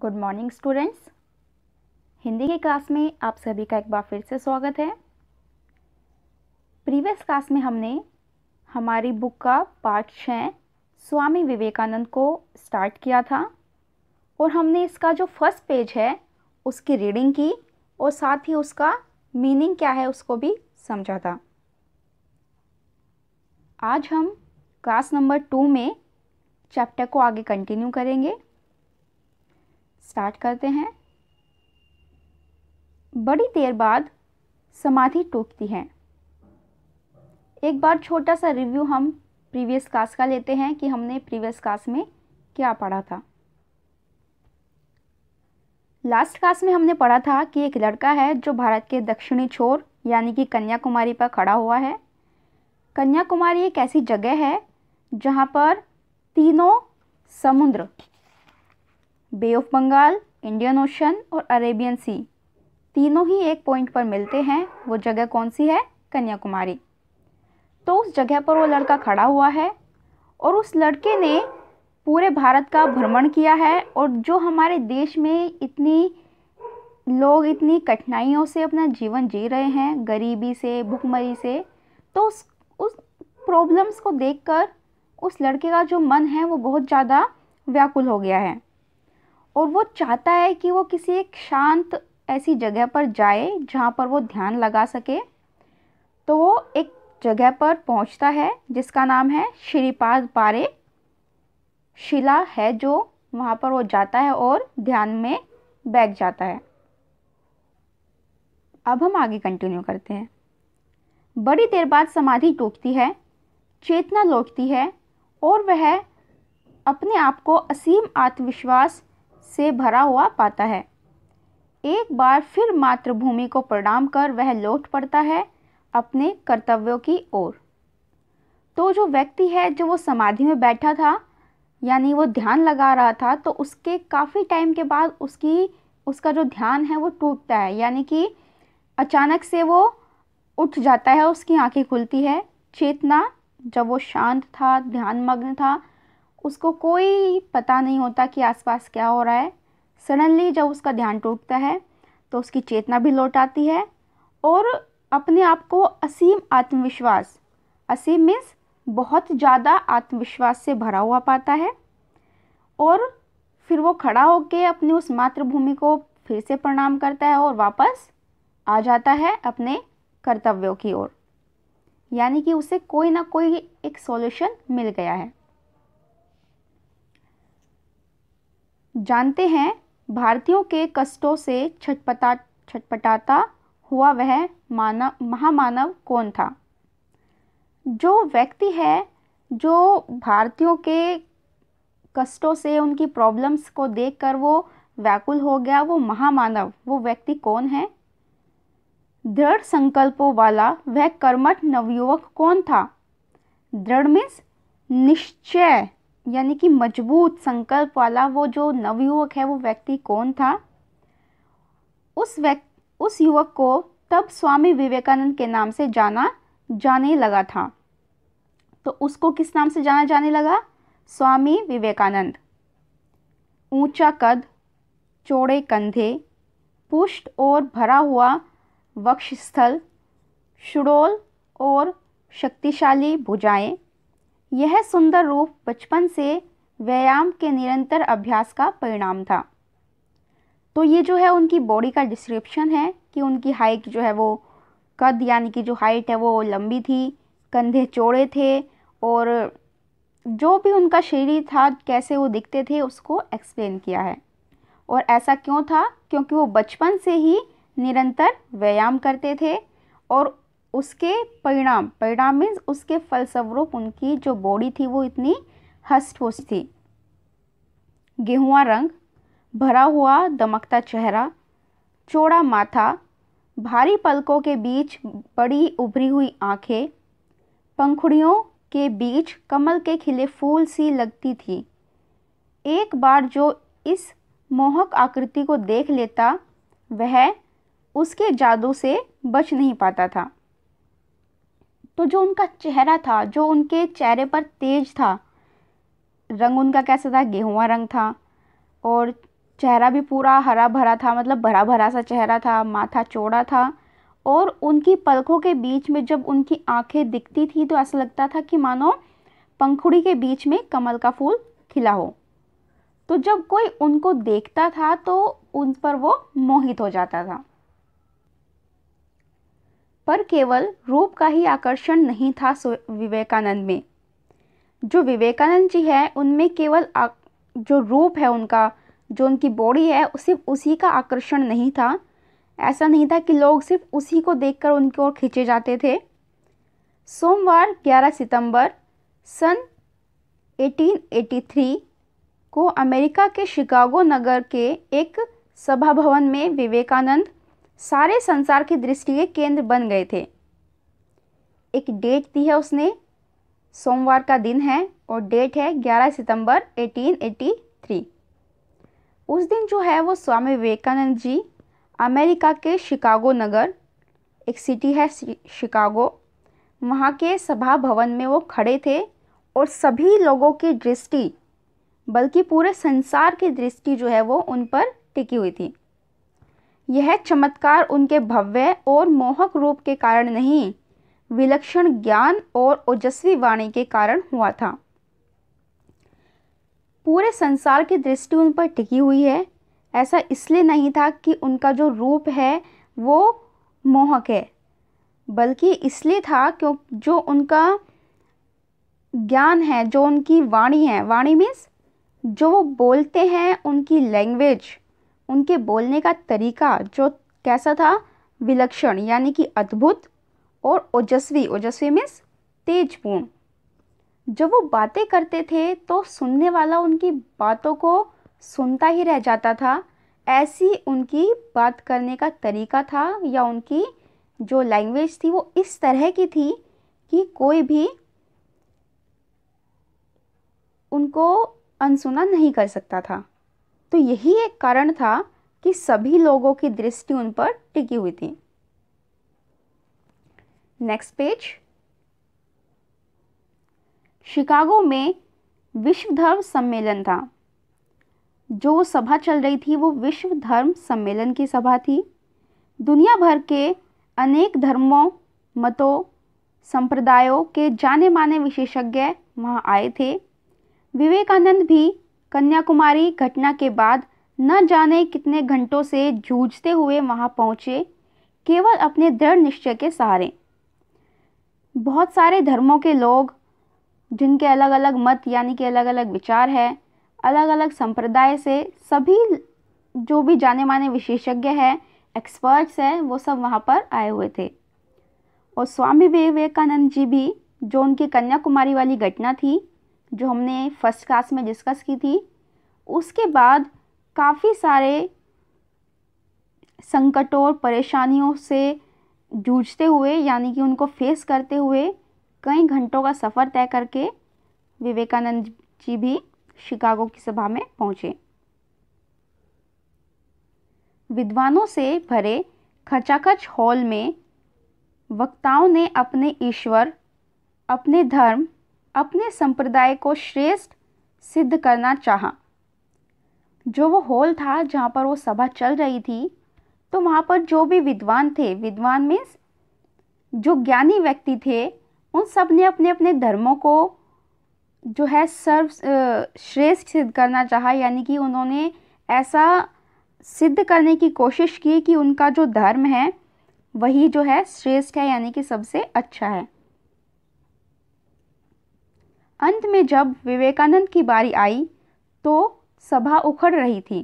good morning students Hindi की class में आप सभी का एक बार फिर से स्वागत है प्रीवियस क्लास में हमने हमारी बुक का पार्ट छः स्वामी विवेकानंद को स्टार्ट किया था और हमने इसका जो फर्स्ट पेज है उसकी रीडिंग की और साथ ही उसका मीनिंग क्या है उसको भी समझा था आज हम क्लास नंबर टू में चैप्टर को आगे कंटिन्यू करेंगे स्टार्ट करते हैं बड़ी देर बाद समाधि टूटती है एक बार छोटा सा रिव्यू हम प्रीवियस क्लास का लेते हैं कि हमने प्रीवियस क्लास में क्या पढ़ा था लास्ट क्लास में हमने पढ़ा था कि एक लड़का है जो भारत के दक्षिणी छोर यानी कि कन्याकुमारी पर खड़ा हुआ है कन्याकुमारी एक ऐसी जगह है जहाँ पर तीनों समुद्र Bay of Bengal Indian Ocean और अरेबियन सी तीनों ही एक पॉइंट पर मिलते हैं वो जगह कौन सी है कन्याकुमारी तो उस जगह पर वो लड़का खड़ा हुआ है और उस लड़के ने पूरे भारत का भ्रमण किया है और जो हमारे देश में इतनी लोग इतनी कठिनाइयों से अपना जीवन जी रहे हैं गरीबी से भुखमरी से तो उस उस प्रॉब्लम्स को देखकर उस लड़के का जो मन है वो बहुत ज़्यादा व्याकुल हो गया है और वो चाहता है कि वो किसी एक शांत ऐसी जगह पर जाए जहाँ पर वो ध्यान लगा सके तो वो एक जगह पर पहुँचता है जिसका नाम है श्रीपाद पारे शिला है जो वहाँ पर वो जाता है और ध्यान में बैठ जाता है अब हम आगे कंटिन्यू करते हैं बड़ी देर बाद समाधि टूटती है चेतना लौटती है और वह अपने आप को असीम आत्मविश्वास से भरा हुआ पाता है एक बार फिर मातृभूमि को प्रणाम कर वह लौट पड़ता है अपने कर्तव्यों की ओर तो जो व्यक्ति है जो वो समाधि में बैठा था यानी वो ध्यान लगा रहा था तो उसके काफ़ी टाइम के बाद उसकी उसका जो ध्यान है वो टूटता है यानी कि अचानक से वो उठ जाता है उसकी आंखें खुलती है चेतना जब वो शांत था ध्यानमग्न था उसको कोई पता नहीं होता कि आसपास क्या हो रहा है सडनली जब उसका ध्यान टूटता है तो उसकी चेतना भी लौट आती है और अपने आप को असीम आत्मविश्वास असीम मीन्स बहुत ज़्यादा आत्मविश्वास से भरा हुआ पाता है और फिर वो खड़ा होकर अपनी उस मातृभूमि को फिर से प्रणाम करता है और वापस आ जाता है अपने कर्तव्यों की ओर यानी कि उसे कोई ना कोई एक सॉल्यूशन मिल गया है जानते हैं भारतीयों के कष्टों से छटपटा छटपटाता हुआ वह मानव महामानव कौन था जो व्यक्ति है जो भारतीयों के कष्टों से उनकी प्रॉब्लम्स को देखकर वो व्याकुल हो गया वो महामानव वो व्यक्ति कौन है दृढ़ संकल्पों वाला वह कर्मठ नवयुवक कौन था दृढ़ मीन्स निश्चय यानी कि मजबूत संकल्प वाला वो जो नवयुवक है वो व्यक्ति कौन था उस व्यक्ति उस युवक को तब स्वामी विवेकानंद के नाम से जाना जाने लगा था तो उसको किस नाम से जाना जाने लगा स्वामी विवेकानंद ऊंचा कद चौड़े कंधे पुष्ट और भरा हुआ वक्षस्थल शुड़ोल और शक्तिशाली भुजाएं यह सुंदर रूप बचपन से व्यायाम के निरंतर अभ्यास का परिणाम था तो ये जो है उनकी बॉडी का डिस्क्रिप्शन है कि उनकी हाइट जो है वो कद यानी कि जो हाइट है वो लंबी थी कंधे चौड़े थे और जो भी उनका शरीर था कैसे वो दिखते थे उसको एक्सप्लेन किया है और ऐसा क्यों था क्योंकि वो बचपन से ही निरंतर व्यायाम करते थे और उसके परिणाम परिणाम मीन्स उसके फलस्वरूप उनकी जो बॉडी थी वो इतनी हस्ट थी गेहुआ रंग भरा हुआ दमकता चेहरा चौड़ा माथा भारी पलकों के बीच बड़ी उभरी हुई आंखें पंखुड़ियों के बीच कमल के खिले फूल सी लगती थी एक बार जो इस मोहक आकृति को देख लेता वह उसके जादू से बच नहीं पाता था तो जो उनका चेहरा था जो उनके चेहरे पर तेज था रंग उनका कैसा था गेहूँ रंग था और चेहरा भी पूरा हरा भरा था मतलब भरा भरा सा चेहरा था माथा चौड़ा था और उनकी पलकों के बीच में जब उनकी आंखें दिखती थी तो ऐसा लगता था कि मानो पंखुड़ी के बीच में कमल का फूल खिला हो तो जब कोई उनको देखता था तो उन पर वो मोहित हो जाता था पर केवल रूप का ही आकर्षण नहीं था विवेकानंद में जो विवेकानंद जी है उनमें केवल जो रूप है उनका जो उनकी बॉडी है सिर्फ उसी का आकर्षण नहीं था ऐसा नहीं था कि लोग सिर्फ उसी को देखकर उनकी ओर खींचे जाते थे सोमवार 11 सितंबर सन 1883 को अमेरिका के शिकागो नगर के एक सभा भवन में विवेकानंद सारे संसार की दृष्टि के केंद्र बन गए थे एक डेट दी है उसने सोमवार का दिन है और डेट है 11 सितंबर 1883 उस दिन जो है वो स्वामी विवेकानंद जी अमेरिका के शिकागो नगर एक सिटी है शिकागो वहाँ के सभा भवन में वो खड़े थे और सभी लोगों की दृष्टि बल्कि पूरे संसार की दृष्टि जो है वो उन पर टिकी हुई थी यह चमत्कार उनके भव्य और मोहक रूप के कारण नहीं विलक्षण ज्ञान और ओजस्वी वाणी के कारण हुआ था पूरे संसार की दृष्टि उन पर टिकी हुई है ऐसा इसलिए नहीं था कि उनका जो रूप है वो मोहक है बल्कि इसलिए था क्यों जो उनका ज्ञान है जो उनकी वाणी है वाणी मीन्स जो वो बोलते हैं उनकी लैंग्वेज उनके बोलने का तरीका जो कैसा था विलक्षण यानी कि अद्भुत और ओजस्वी ओजस्वी मीन्स तेजपूर्ण जब वो बातें करते थे तो सुनने वाला उनकी बातों को सुनता ही रह जाता था ऐसी उनकी बात करने का तरीका था या उनकी जो लैंग्वेज थी वो इस तरह की थी कि कोई भी उनको अनसुना नहीं कर सकता था तो यही एक कारण था कि सभी लोगों की दृष्टि उन पर टिकी हुई थी नेक्स्ट पेज शिकागो में विश्व धर्म सम्मेलन था जो सभा चल रही थी वो विश्व धर्म सम्मेलन की सभा थी दुनिया भर के अनेक धर्मों मतों संप्रदायों के जाने माने विशेषज्ञ वहाँ आए थे विवेकानंद भी कन्याकुमारी घटना के बाद न जाने कितने घंटों से जूझते हुए वहां पहुंचे केवल अपने दृढ़ निश्चय के सहारे बहुत सारे धर्मों के लोग जिनके अलग अलग मत यानी कि अलग अलग विचार है अलग अलग संप्रदाय से सभी जो भी जाने माने विशेषज्ञ हैं एक्सपर्ट्स हैं वो सब वहाँ पर आए हुए थे और स्वामी विवेकानंद जी भी जो उनकी कन्याकुमारी वाली घटना थी जो हमने फर्स्ट क्लास में डिस्कस की थी उसके बाद काफ़ी सारे संकटों और परेशानियों से जूझते हुए यानी कि उनको फेस करते हुए कई घंटों का सफ़र तय करके विवेकानंद जी भी शिकागो की सभा में पहुँचे विद्वानों से भरे खचाखच हॉल में वक्ताओं ने अपने ईश्वर अपने धर्म अपने संप्रदाय को श्रेष्ठ सिद्ध करना चाहा जो वो हॉल था जहाँ पर वो सभा चल रही थी तो वहाँ पर जो भी विद्वान थे विद्वान मीन्स जो ज्ञानी व्यक्ति थे उन सब ने अपने अपने धर्मों को जो है सर्व श्रेष्ठ सिद्ध करना चाहा यानी कि उन्होंने ऐसा सिद्ध करने की कोशिश की कि उनका जो धर्म है वही जो है श्रेष्ठ है यानी कि सबसे अच्छा है अंत में जब विवेकानंद की बारी आई तो सभा उखड़ रही थी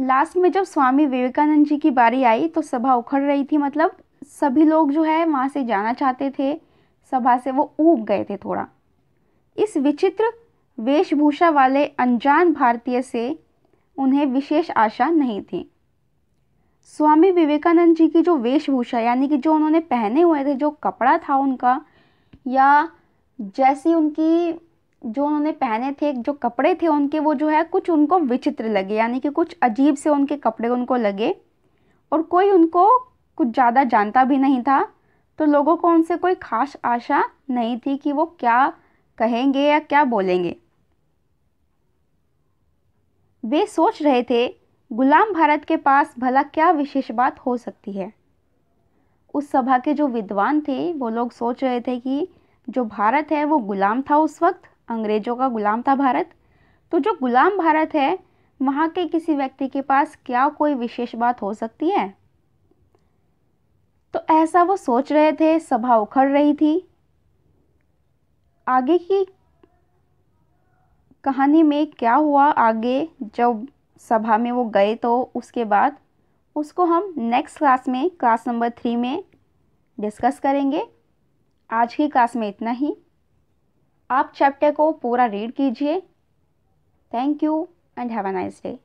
लास्ट में जब स्वामी विवेकानंद जी की बारी आई तो सभा उखड़ रही थी मतलब सभी लोग जो है वहाँ से जाना चाहते थे सभा से वो ऊब गए थे थोड़ा इस विचित्र वेशभूषा वाले अनजान भारतीय से उन्हें विशेष आशा नहीं थी स्वामी विवेकानंद जी की जो वेशभूषा यानी कि जो उन्होंने पहने हुए थे जो कपड़ा था उनका या जैसी उनकी जो उन्होंने पहने थे जो कपड़े थे उनके वो जो है कुछ उनको विचित्र लगे यानी कि कुछ अजीब से उनके कपड़े उनको लगे और कोई उनको कुछ ज़्यादा जानता भी नहीं था तो लोगों को उनसे कोई खास आशा नहीं थी कि वो क्या कहेंगे या क्या बोलेंगे वे सोच रहे थे गुलाम भारत के पास भला क्या विशेष बात हो सकती है उस सभा के जो विद्वान थे वो लोग सोच रहे थे कि जो भारत है वो ग़ुलाम था उस वक्त अंग्रेज़ों का ग़ुलाम था भारत तो जो ग़ुलाम भारत है वहाँ के किसी व्यक्ति के पास क्या कोई विशेष बात हो सकती है तो ऐसा वो सोच रहे थे सभा उखड़ रही थी आगे की कहानी में क्या हुआ आगे जब सभा में वो गए तो उसके बाद उसको हम नेक्स्ट क्लास में क्लास नंबर थ्री में डिस्कस करेंगे आज की क्लास में इतना ही आप चैप्टर को पूरा रीड कीजिए thank you and have a nice day